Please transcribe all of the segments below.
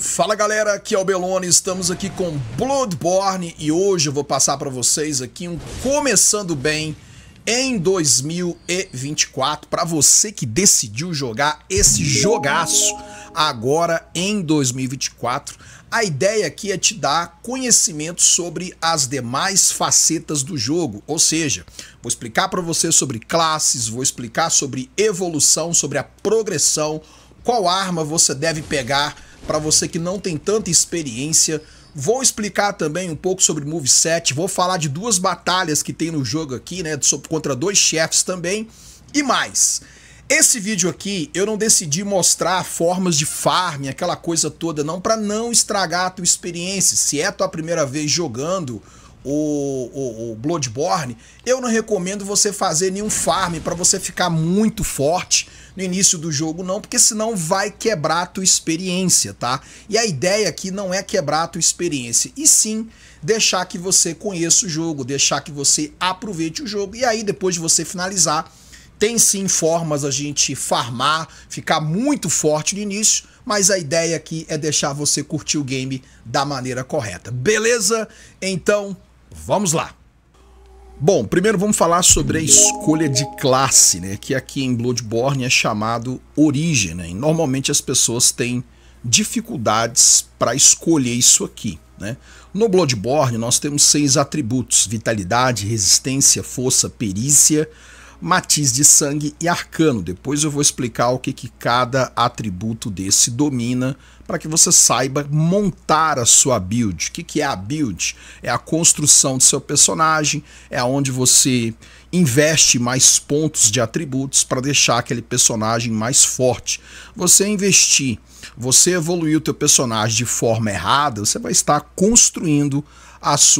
Fala galera, aqui é o Belone, estamos aqui com Bloodborne e hoje eu vou passar para vocês aqui um começando bem em 2024 para você que decidiu jogar esse jogaço agora em 2024. A ideia aqui é te dar conhecimento sobre as demais facetas do jogo, ou seja, vou explicar para você sobre classes, vou explicar sobre evolução, sobre a progressão, qual arma você deve pegar para você que não tem tanta experiência. Vou explicar também um pouco sobre moveset, vou falar de duas batalhas que tem no jogo aqui, né, contra dois chefes também e mais. Esse vídeo aqui eu não decidi mostrar formas de farm, aquela coisa toda não, para não estragar a tua experiência. Se é tua primeira vez jogando o, o, o Bloodborne, eu não recomendo você fazer nenhum farm para você ficar muito forte, no início do jogo não, porque senão vai quebrar a tua experiência, tá? E a ideia aqui não é quebrar a tua experiência, e sim deixar que você conheça o jogo, deixar que você aproveite o jogo, e aí depois de você finalizar, tem sim formas a gente farmar, ficar muito forte no início, mas a ideia aqui é deixar você curtir o game da maneira correta. Beleza? Então, vamos lá. Bom, primeiro vamos falar sobre a escolha de classe, né? Que aqui em Bloodborne é chamado origem, né? E normalmente as pessoas têm dificuldades para escolher isso aqui, né? No Bloodborne nós temos seis atributos: vitalidade, resistência, força, perícia, matiz de sangue e arcano. Depois eu vou explicar o que, que cada atributo desse domina para que você saiba montar a sua build. O que, que é a build? É a construção do seu personagem, é onde você investe mais pontos de atributos para deixar aquele personagem mais forte. Você investir, você evoluir o teu personagem de forma errada, você vai estar construindo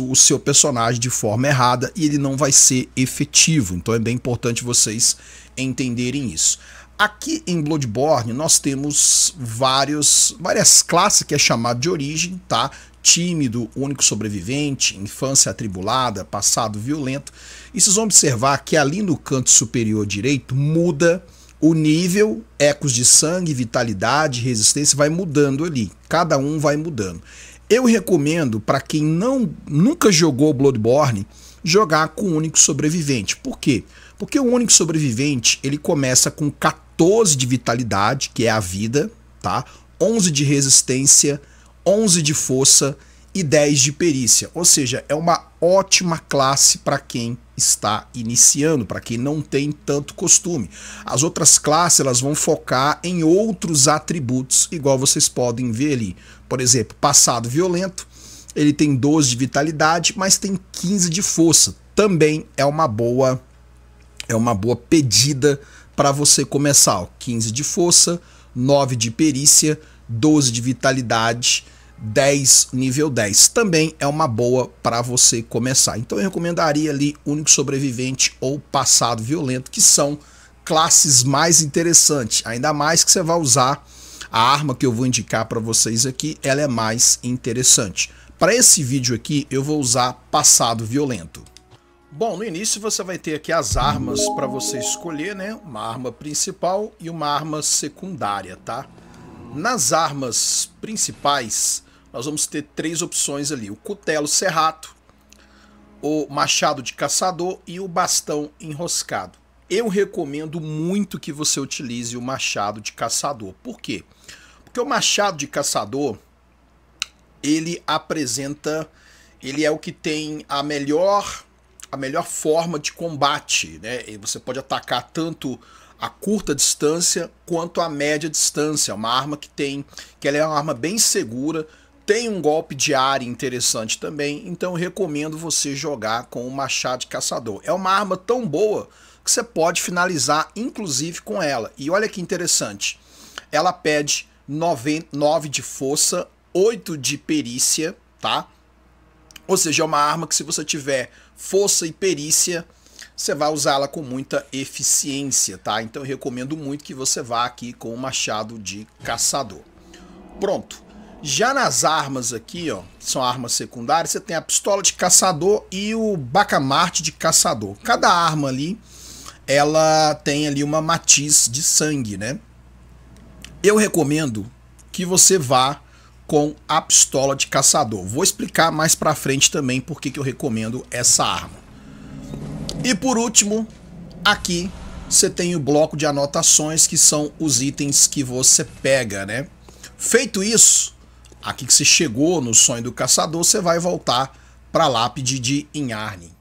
o seu personagem de forma errada e ele não vai ser efetivo. Então é bem importante vocês entenderem isso. Aqui em Bloodborne nós temos vários, várias classes que é chamado de origem, tá? tímido, único sobrevivente, infância atribulada, passado violento. E vocês vão observar que ali no canto superior direito muda o nível, ecos de sangue, vitalidade, resistência vai mudando ali. Cada um vai mudando. Eu recomendo para quem não nunca jogou Bloodborne jogar com o único sobrevivente. Por quê? Porque o único sobrevivente, ele começa com 14 de vitalidade, que é a vida, tá? 11 de resistência, 11 de força e 10 de perícia. Ou seja, é uma ótima classe para quem está iniciando, para quem não tem tanto costume. As outras classes elas vão focar em outros atributos, igual vocês podem ver ali. Por exemplo, passado violento, ele tem 12 de vitalidade, mas tem 15 de força. Também é uma boa é uma boa pedida para você começar, ó, 15 de força, 9 de perícia, 12 de vitalidade 10, nível 10. Também é uma boa para você começar. Então eu recomendaria ali Único Sobrevivente ou Passado Violento, que são classes mais interessantes, ainda mais que você vai usar a arma que eu vou indicar para vocês aqui, ela é mais interessante. Para esse vídeo aqui, eu vou usar Passado Violento. Bom, no início você vai ter aqui as armas para você escolher, né? Uma arma principal e uma arma secundária, tá? Nas armas principais, nós vamos ter três opções ali: o cutelo serrato, o machado de caçador e o bastão enroscado. Eu recomendo muito que você utilize o machado de caçador. Por quê? Porque o machado de caçador ele apresenta, ele é o que tem a melhor a melhor forma de combate, né? E você pode atacar tanto a curta distância quanto a média distância. é Uma arma que tem, que ela é uma arma bem segura tem um golpe de área interessante também, então recomendo você jogar com o machado de caçador. É uma arma tão boa que você pode finalizar inclusive com ela. E olha que interessante, ela pede 9, 9 de força, 8 de perícia, tá? Ou seja, é uma arma que se você tiver força e perícia, você vai usá-la com muita eficiência, tá? Então eu recomendo muito que você vá aqui com o machado de caçador. Pronto. Já nas armas aqui, ó, que são armas secundárias, você tem a pistola de caçador e o bacamarte de caçador. Cada arma ali, ela tem ali uma matiz de sangue, né? Eu recomendo que você vá com a pistola de caçador. Vou explicar mais pra frente também porque que eu recomendo essa arma. E por último, aqui você tem o bloco de anotações que são os itens que você pega, né? Feito isso, Aqui que você chegou no sonho do caçador, você vai voltar para a lápide de Inharni.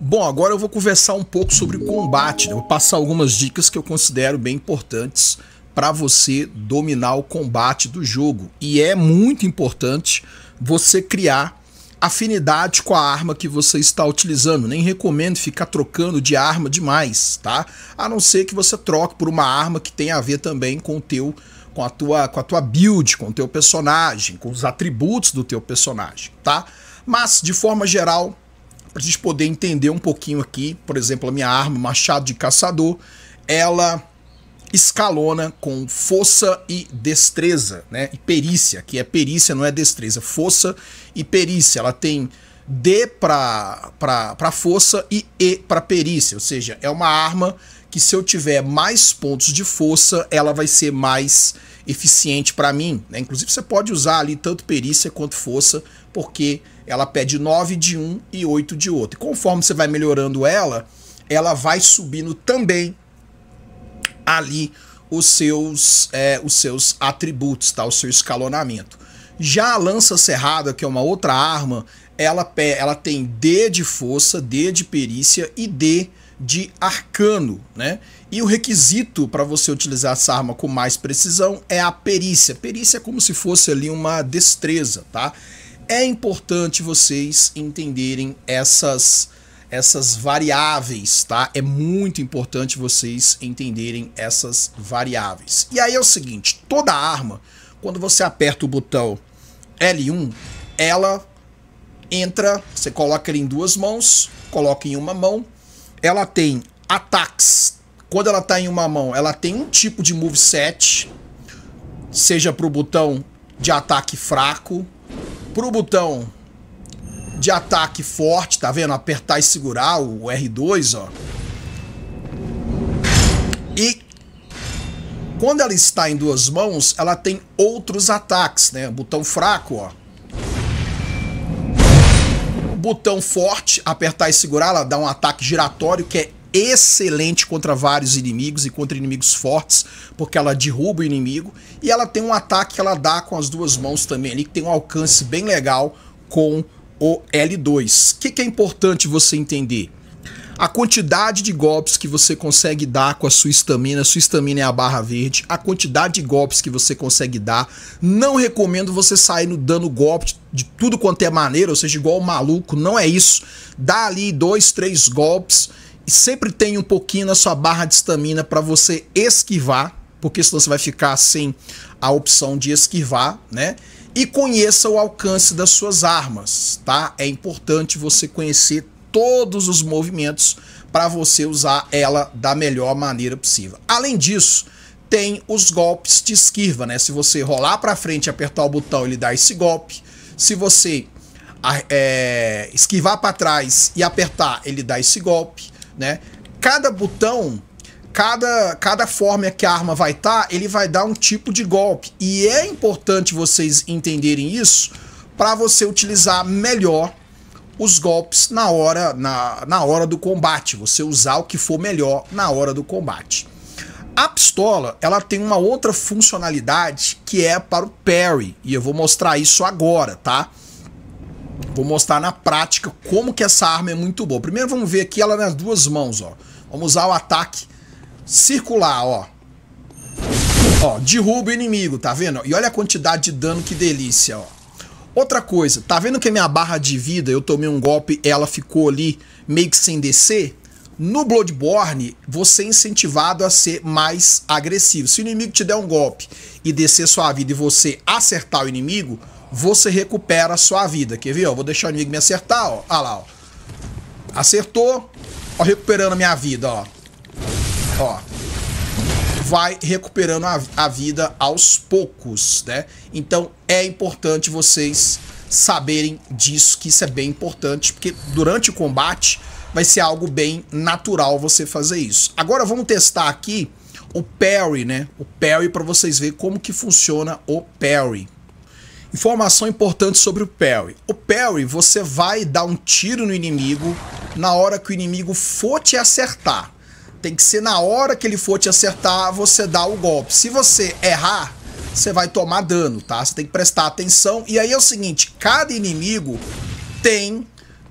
Bom, agora eu vou conversar um pouco sobre combate. Né? Vou passar algumas dicas que eu considero bem importantes para você dominar o combate do jogo. E é muito importante você criar afinidade com a arma que você está utilizando. Nem recomendo ficar trocando de arma demais, tá? A não ser que você troque por uma arma que tenha a ver também com o teu com a tua, com a tua build, com o teu personagem, com os atributos do teu personagem, tá? Mas, de forma geral, para a gente poder entender um pouquinho aqui, por exemplo, a minha arma, machado de caçador, ela escalona com força e destreza, né? E perícia, que é perícia, não é destreza, força e perícia. Ela tem D para força e E para perícia, ou seja, é uma arma que se eu tiver mais pontos de força, ela vai ser mais eficiente para mim. Né? Inclusive, você pode usar ali tanto perícia quanto força, porque ela pede 9 de um e 8 de outro. E conforme você vai melhorando ela, ela vai subindo também ali os seus, é, os seus atributos, tá? o seu escalonamento. Já a lança cerrada, que é uma outra arma, ela, ela tem D de força, D de perícia e D de de arcano, né? E o requisito para você utilizar essa arma com mais precisão é a perícia. Perícia é como se fosse ali uma destreza, tá? É importante vocês entenderem essas essas variáveis, tá? É muito importante vocês entenderem essas variáveis. E aí é o seguinte, toda arma, quando você aperta o botão L1, ela entra, você coloca ele em duas mãos, coloca em uma mão, ela tem ataques. Quando ela tá em uma mão, ela tem um tipo de moveset, seja pro botão de ataque fraco, pro botão de ataque forte, tá vendo? Apertar e segurar o R2, ó. E quando ela está em duas mãos, ela tem outros ataques, né? Botão fraco, ó botão forte, apertar e segurar, ela dá um ataque giratório que é excelente contra vários inimigos e contra inimigos fortes, porque ela derruba o inimigo. E ela tem um ataque que ela dá com as duas mãos também ali, que tem um alcance bem legal com o L2. O que, que é importante você entender? a quantidade de golpes que você consegue dar com a sua estamina, sua estamina é a barra verde, a quantidade de golpes que você consegue dar. Não recomendo você sair no dando golpe de tudo quanto é maneira, ou seja, igual maluco, não é isso. Dá ali dois, três golpes e sempre tem um pouquinho na sua barra de estamina para você esquivar, porque senão você vai ficar sem a opção de esquivar, né? E conheça o alcance das suas armas, tá? É importante você conhecer todos os movimentos para você usar ela da melhor maneira possível. Além disso, tem os golpes de esquiva, né? Se você rolar para frente e apertar o botão, ele dá esse golpe. Se você é, esquivar para trás e apertar, ele dá esse golpe, né? Cada botão, cada, cada forma que a arma vai estar, tá, ele vai dar um tipo de golpe. E é importante vocês entenderem isso para você utilizar melhor os golpes na hora, na, na hora do combate, você usar o que for melhor na hora do combate. A pistola, ela tem uma outra funcionalidade que é para o parry, e eu vou mostrar isso agora, tá? Vou mostrar na prática como que essa arma é muito boa. Primeiro vamos ver aqui ela nas duas mãos, ó. Vamos usar o ataque circular, ó. Ó, derruba o inimigo, tá vendo? E olha a quantidade de dano, que delícia, ó. Outra coisa, tá vendo que a minha barra de vida, eu tomei um golpe, ela ficou ali meio que sem descer? No Bloodborne, você é incentivado a ser mais agressivo. Se o inimigo te der um golpe e descer sua vida e você acertar o inimigo, você recupera a sua vida. Quer ver? Eu vou deixar o inimigo me acertar, ó. Olha lá, ó. Acertou. Ó, recuperando a minha vida, ó. Ó vai recuperando a, a vida aos poucos, né? Então é importante vocês saberem disso, que isso é bem importante, porque durante o combate vai ser algo bem natural você fazer isso. Agora vamos testar aqui o parry, né? O parry para vocês verem como que funciona o parry. Informação importante sobre o parry. O parry, você vai dar um tiro no inimigo na hora que o inimigo for te acertar. Tem que ser na hora que ele for te acertar, você dá o golpe. Se você errar, você vai tomar dano, tá? Você tem que prestar atenção. E aí é o seguinte, cada inimigo tem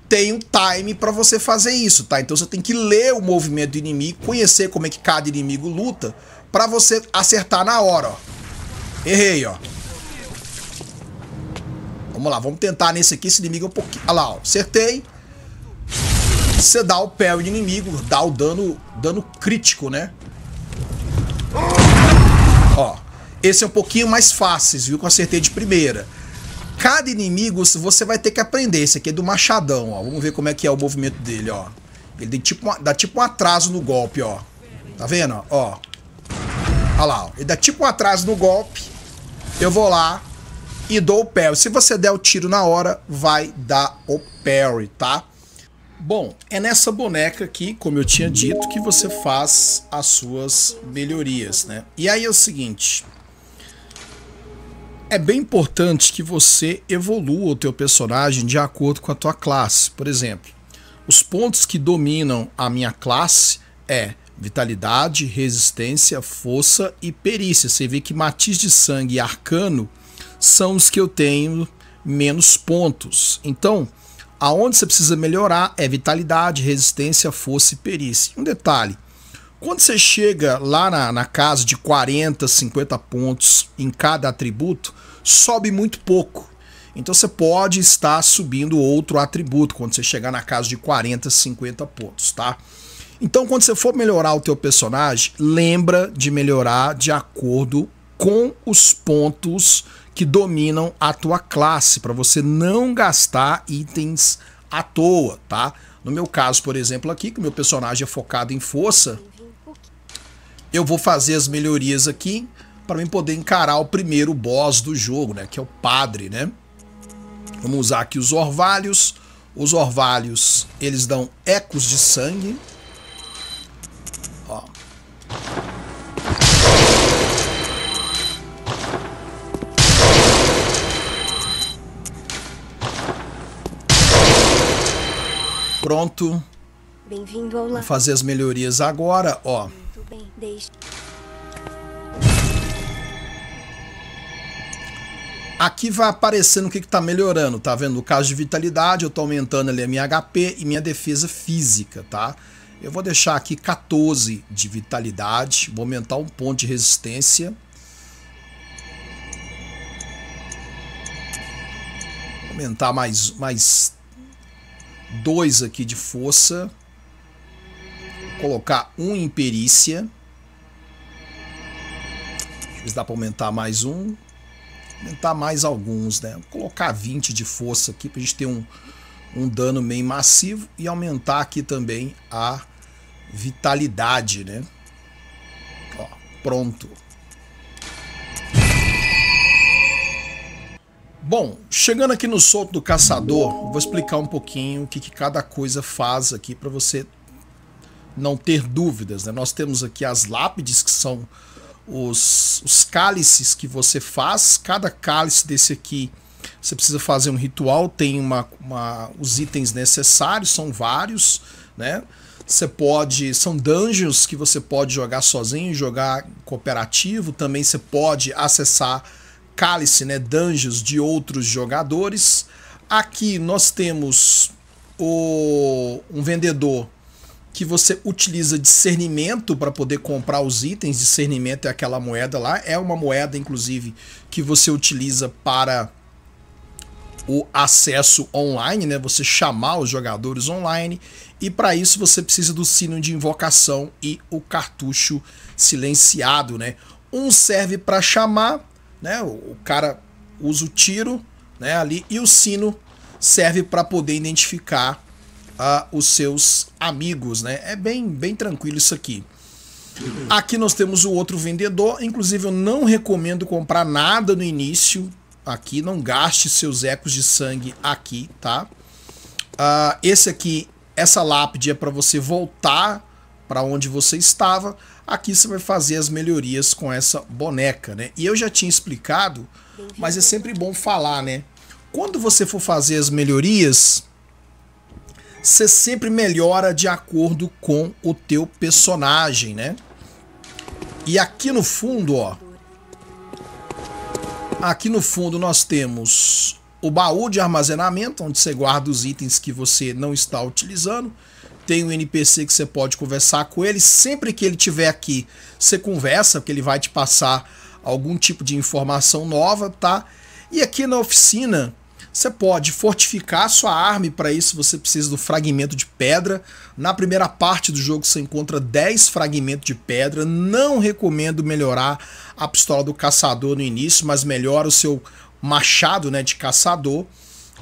tem um time para você fazer isso, tá? Então você tem que ler o movimento do inimigo, conhecer como é que cada inimigo luta para você acertar na hora, ó. Errei, ó. Vamos lá, vamos tentar nesse aqui, esse inimigo é um pouquinho... Olha lá, ó, acertei você dá o pé ao inimigo, dá o dano, dano crítico, né? Ó, esse é um pouquinho mais fácil, viu? Que eu acertei de primeira. Cada inimigo você vai ter que aprender. Esse aqui é do machadão, ó. Vamos ver como é que é o movimento dele, ó. Ele tipo dá tipo um atraso no golpe, ó. Tá vendo? Ó. Olha lá, ó. Ele dá tipo um atraso no golpe. Eu vou lá e dou o parry. Se você der o tiro na hora, vai dar o parry, tá? Bom, é nessa boneca aqui, como eu tinha dito, que você faz as suas melhorias, né? E aí é o seguinte, é bem importante que você evolua o teu personagem de acordo com a tua classe. Por exemplo, os pontos que dominam a minha classe é vitalidade, resistência, força e perícia. Você vê que matiz de sangue e arcano são os que eu tenho menos pontos. Então, Aonde você precisa melhorar é vitalidade, resistência, força e perícia. Um detalhe: quando você chega lá na, na casa de 40, 50 pontos em cada atributo, sobe muito pouco. Então você pode estar subindo outro atributo quando você chegar na casa de 40, 50 pontos, tá? Então quando você for melhorar o teu personagem, lembra de melhorar de acordo com os pontos que dominam a tua classe, para você não gastar itens à toa, tá? No meu caso, por exemplo, aqui, que meu personagem é focado em força, eu vou fazer as melhorias aqui para mim poder encarar o primeiro boss do jogo, né? Que é o padre, né? Vamos usar aqui os orvalhos. Os orvalhos, eles dão ecos de sangue. Ó. Pronto. Bem-vindo ao lar. Vou fazer as melhorias agora, ó. Muito bem, deixa. Aqui vai aparecendo o que está melhorando, tá vendo? No caso de vitalidade, eu estou aumentando ali a minha HP e minha defesa física, tá? Eu vou deixar aqui 14 de vitalidade, vou aumentar um ponto de resistência. aumentar mais, mais dois aqui de força. Vou colocar um em perícia. Eles dá para aumentar mais um. Aumentar mais alguns, né? Vou colocar 20 de força aqui para a gente ter um, um dano meio massivo e aumentar aqui também a vitalidade, né? Ó, pronto. Bom, chegando aqui no solto do caçador, vou explicar um pouquinho o que, que cada coisa faz aqui para você não ter dúvidas. Né? Nós temos aqui as lápides, que são os, os cálices que você faz. Cada cálice desse aqui, você precisa fazer um ritual, tem uma, uma, os itens necessários, são vários, né? Você pode. São dungeons que você pode jogar sozinho, jogar cooperativo. Também você pode acessar cálice, né, dungeons de outros jogadores. Aqui nós temos o, um vendedor que você utiliza discernimento para poder comprar os itens. Discernimento é aquela moeda lá, é uma moeda, inclusive, que você utiliza para o acesso online, né? Você chamar os jogadores online e para isso você precisa do sino de invocação e o cartucho silenciado, né? Um serve para chamar né? O, o cara usa o tiro, né, ali e o sino serve para poder identificar uh, os seus amigos, né? É bem bem tranquilo isso aqui. Aqui nós temos o outro vendedor, inclusive eu não recomendo comprar nada no início aqui, não gaste seus ecos de sangue aqui, tá? Uh, esse aqui, essa lápide é para você voltar para onde você estava. Aqui você vai fazer as melhorias com essa boneca, né? E eu já tinha explicado, mas é sempre bom falar, né? Quando você for fazer as melhorias, você sempre melhora de acordo com o teu personagem, né? E aqui no fundo, ó, aqui no fundo nós temos o baú de armazenamento, onde você guarda os itens que você não está utilizando tem um NPC que você pode conversar com ele. Sempre que ele tiver aqui, você conversa, porque ele vai te passar algum tipo de informação nova, tá? E aqui na oficina, você pode fortificar sua arma, para isso você precisa do fragmento de pedra. Na primeira parte do jogo você encontra 10 fragmentos de pedra. Não recomendo melhorar a pistola do caçador no início, mas melhora o seu machado né, de caçador.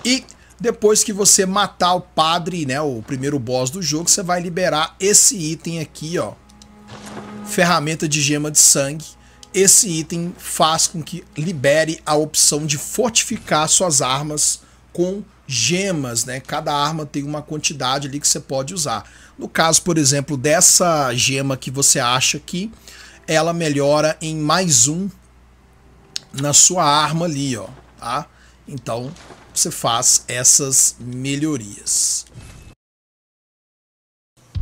E depois que você matar o padre, né, o primeiro boss do jogo, você vai liberar esse item aqui, ó. Ferramenta de gema de sangue. Esse item faz com que libere a opção de fortificar suas armas com gemas, né? Cada arma tem uma quantidade ali que você pode usar. No caso, por exemplo, dessa gema que você acha aqui, ela melhora em mais um na sua arma ali, ó, tá? Então, você faz essas melhorias.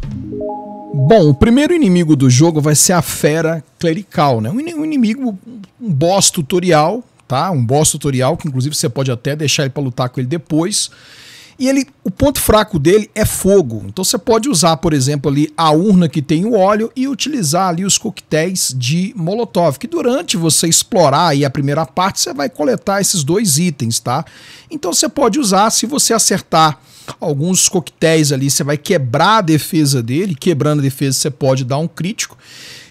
Bom, o primeiro inimigo do jogo vai ser a fera clerical, né? Um inimigo, um boss tutorial, tá? Um boss tutorial que inclusive você pode até deixar ele para lutar com ele depois e ele, o ponto fraco dele é fogo. Então você pode usar, por exemplo, ali a urna que tem o óleo e utilizar ali os coquetéis de Molotov, que durante você explorar aí a primeira parte, você vai coletar esses dois itens, tá? Então você pode usar, se você acertar alguns coquetéis ali, você vai quebrar a defesa dele, quebrando a defesa você pode dar um crítico.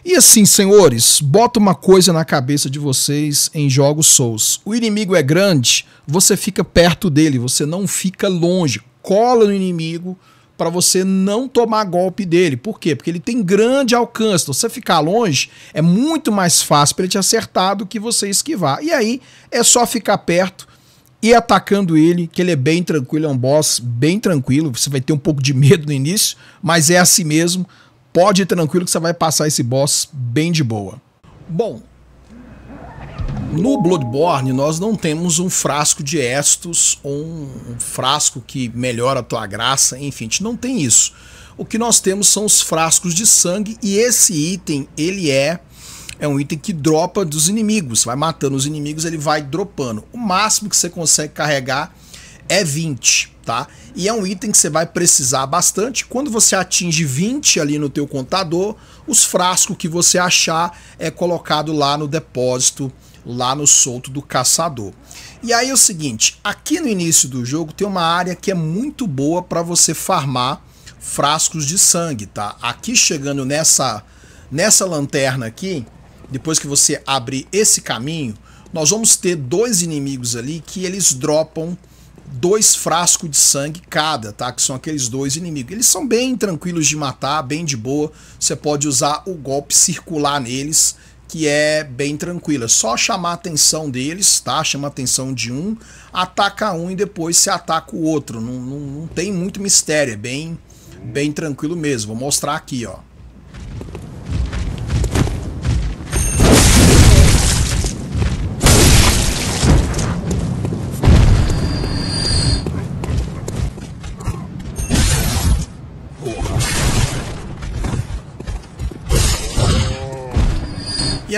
E assim, senhores, bota uma coisa na cabeça de vocês em jogos Souls. O inimigo é grande, você fica perto dele, você não fica longe. Cola no inimigo para você não tomar golpe dele. Por quê? Porque ele tem grande alcance. Então, se você ficar longe, é muito mais fácil para ele te acertar do que você esquivar. E aí é só ficar perto e atacando ele, que ele é bem tranquilo, é um boss bem tranquilo. Você vai ter um pouco de medo no início, mas é assim mesmo. Pode ir tranquilo que você vai passar esse boss bem de boa. Bom, no Bloodborne nós não temos um frasco de Estus ou um frasco que melhora a tua graça, enfim, a gente não tem isso. O que nós temos são os frascos de sangue e esse item ele é é um item que dropa dos inimigos. Vai matando os inimigos, ele vai dropando. O máximo que você consegue carregar é 20, tá? E é um item que você vai precisar bastante. Quando você atinge 20 ali no teu contador, os frascos que você achar é colocado lá no depósito, lá no solto do caçador. E aí é o seguinte, aqui no início do jogo tem uma área que é muito boa para você farmar frascos de sangue, tá? Aqui chegando nessa nessa lanterna aqui, depois que você abre esse caminho, nós vamos ter dois inimigos ali que eles dropam dois frascos de sangue cada, tá? Que são aqueles dois inimigos. Eles são bem tranquilos de matar, bem de boa. Você pode usar o golpe circular neles, que é bem tranquilo. É só chamar a atenção deles, tá? Chama a atenção de um, ataca um e depois se ataca o outro. Não, não, não tem muito mistério, é bem, bem tranquilo mesmo. Vou mostrar aqui, ó.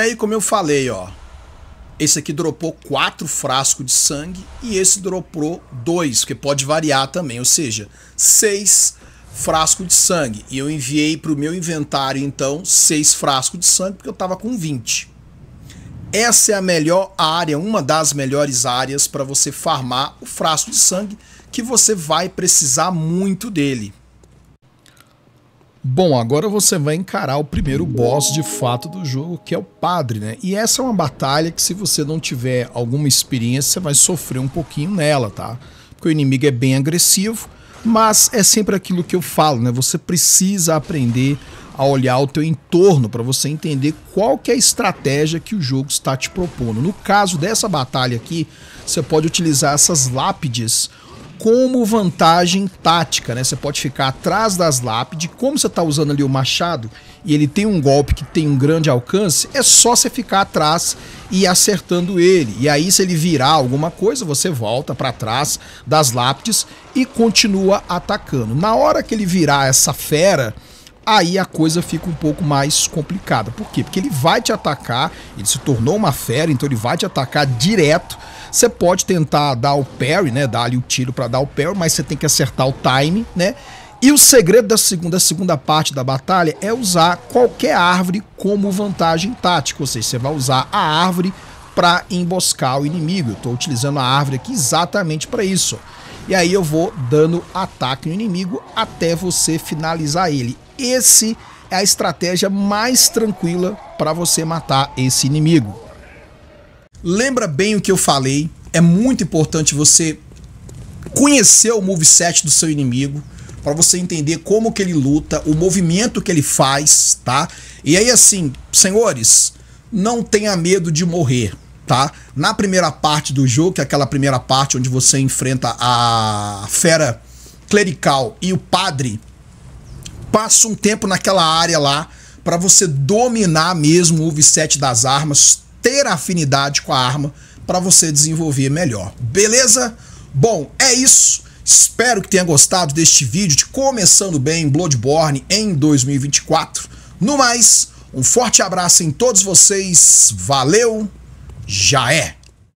aí, como eu falei, ó. Esse aqui dropou 4 frascos de sangue e esse dropou 2, porque pode variar também, ou seja, 6 frascos de sangue. E eu enviei para o meu inventário, então, 6 frascos de sangue, porque eu estava com 20. Essa é a melhor área, uma das melhores áreas para você farmar o frasco de sangue, que você vai precisar muito dele. Bom, agora você vai encarar o primeiro boss de fato do jogo, que é o padre, né? E essa é uma batalha que se você não tiver alguma experiência, você vai sofrer um pouquinho nela, tá? Porque o inimigo é bem agressivo, mas é sempre aquilo que eu falo, né? Você precisa aprender a olhar o teu entorno para você entender qual que é a estratégia que o jogo está te propondo. No caso dessa batalha aqui, você pode utilizar essas lápides como vantagem tática, né? Você pode ficar atrás das lápides, como você tá usando ali o machado e ele tem um golpe que tem um grande alcance, é só você ficar atrás e ir acertando ele. E aí se ele virar alguma coisa, você volta para trás das lápides e continua atacando. Na hora que ele virar essa fera, aí a coisa fica um pouco mais complicada. Por quê? Porque ele vai te atacar, ele se tornou uma fera, então ele vai te atacar direto. Você pode tentar dar o parry, né? Dar ali o tiro para dar o parry, mas você tem que acertar o time, né? E o segredo da segunda, segunda parte da batalha é usar qualquer árvore como vantagem tática, ou seja, você vai usar a árvore para emboscar o inimigo. Eu estou utilizando a árvore aqui exatamente para isso. E aí eu vou dando ataque no inimigo até você finalizar ele esse é a estratégia mais tranquila para você matar esse inimigo. Lembra bem o que eu falei, é muito importante você conhecer o moveset do seu inimigo para você entender como que ele luta, o movimento que ele faz, tá? E aí assim, senhores, não tenha medo de morrer, tá? Na primeira parte do jogo, que é aquela primeira parte onde você enfrenta a fera clerical e o padre, passa um tempo naquela área lá para você dominar mesmo o V7 das armas, ter afinidade com a arma para você desenvolver melhor. Beleza? Bom, é isso. Espero que tenha gostado deste vídeo de começando bem Bloodborne em 2024. No mais, um forte abraço em todos vocês. Valeu. Já é.